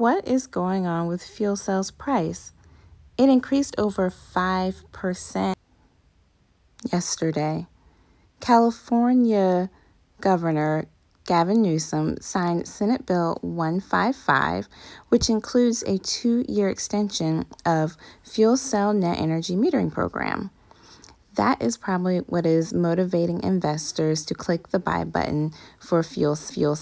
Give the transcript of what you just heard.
What is going on with fuel cells price? It increased over 5% yesterday. California Governor Gavin Newsom signed Senate Bill 155, which includes a two year extension of fuel cell net energy metering program. That is probably what is motivating investors to click the buy button for fuel, fuel